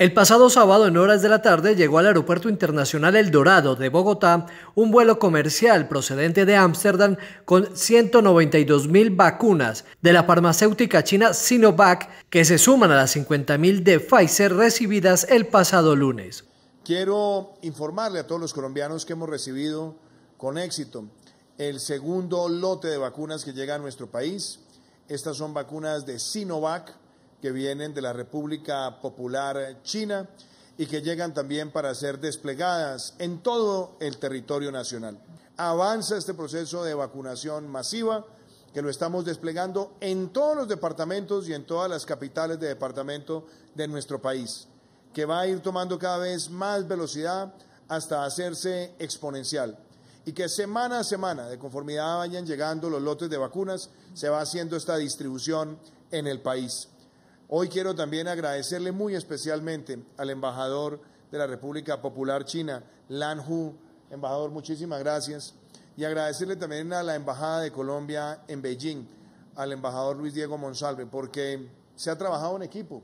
El pasado sábado en horas de la tarde llegó al Aeropuerto Internacional El Dorado de Bogotá un vuelo comercial procedente de Ámsterdam con 192 mil vacunas de la farmacéutica china Sinovac que se suman a las 50.000 mil de Pfizer recibidas el pasado lunes. Quiero informarle a todos los colombianos que hemos recibido con éxito el segundo lote de vacunas que llega a nuestro país. Estas son vacunas de Sinovac que vienen de la República Popular China y que llegan también para ser desplegadas en todo el territorio nacional. Avanza este proceso de vacunación masiva que lo estamos desplegando en todos los departamentos y en todas las capitales de departamento de nuestro país, que va a ir tomando cada vez más velocidad hasta hacerse exponencial y que semana a semana, de conformidad vayan llegando los lotes de vacunas, se va haciendo esta distribución en el país. Hoy quiero también agradecerle muy especialmente al embajador de la República Popular China, Lan Hu. Embajador, muchísimas gracias. Y agradecerle también a la Embajada de Colombia en Beijing, al embajador Luis Diego Monsalve, porque se ha trabajado en equipo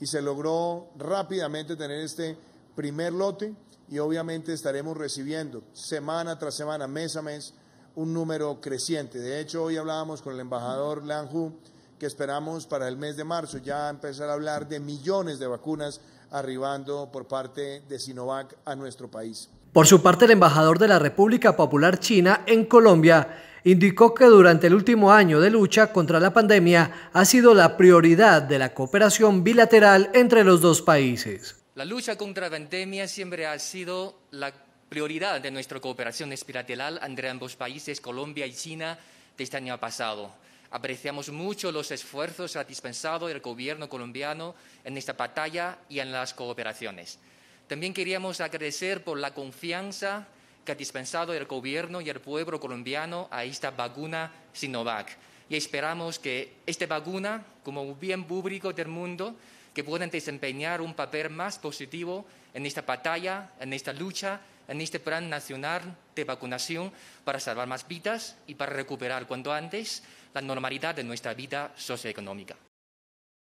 y se logró rápidamente tener este primer lote y obviamente estaremos recibiendo semana tras semana, mes a mes, un número creciente. De hecho, hoy hablábamos con el embajador Lan Hu que esperamos para el mes de marzo ya empezar a hablar de millones de vacunas arribando por parte de Sinovac a nuestro país. Por su parte, el embajador de la República Popular China en Colombia indicó que durante el último año de lucha contra la pandemia ha sido la prioridad de la cooperación bilateral entre los dos países. La lucha contra la pandemia siempre ha sido la prioridad de nuestra cooperación bilateral entre ambos países, Colombia y China, desde el año pasado. Apreciamos mucho los esfuerzos que ha dispensado el gobierno colombiano en esta batalla y en las cooperaciones. También queríamos agradecer por la confianza que ha dispensado el gobierno y el pueblo colombiano a esta vacuna Sinovac. Y esperamos que esta vacuna, como bien público del mundo, que puedan desempeñar un papel más positivo en esta batalla, en esta lucha, en este plan nacional de vacunación para salvar más vidas y para recuperar cuanto antes la normalidad de nuestra vida socioeconómica.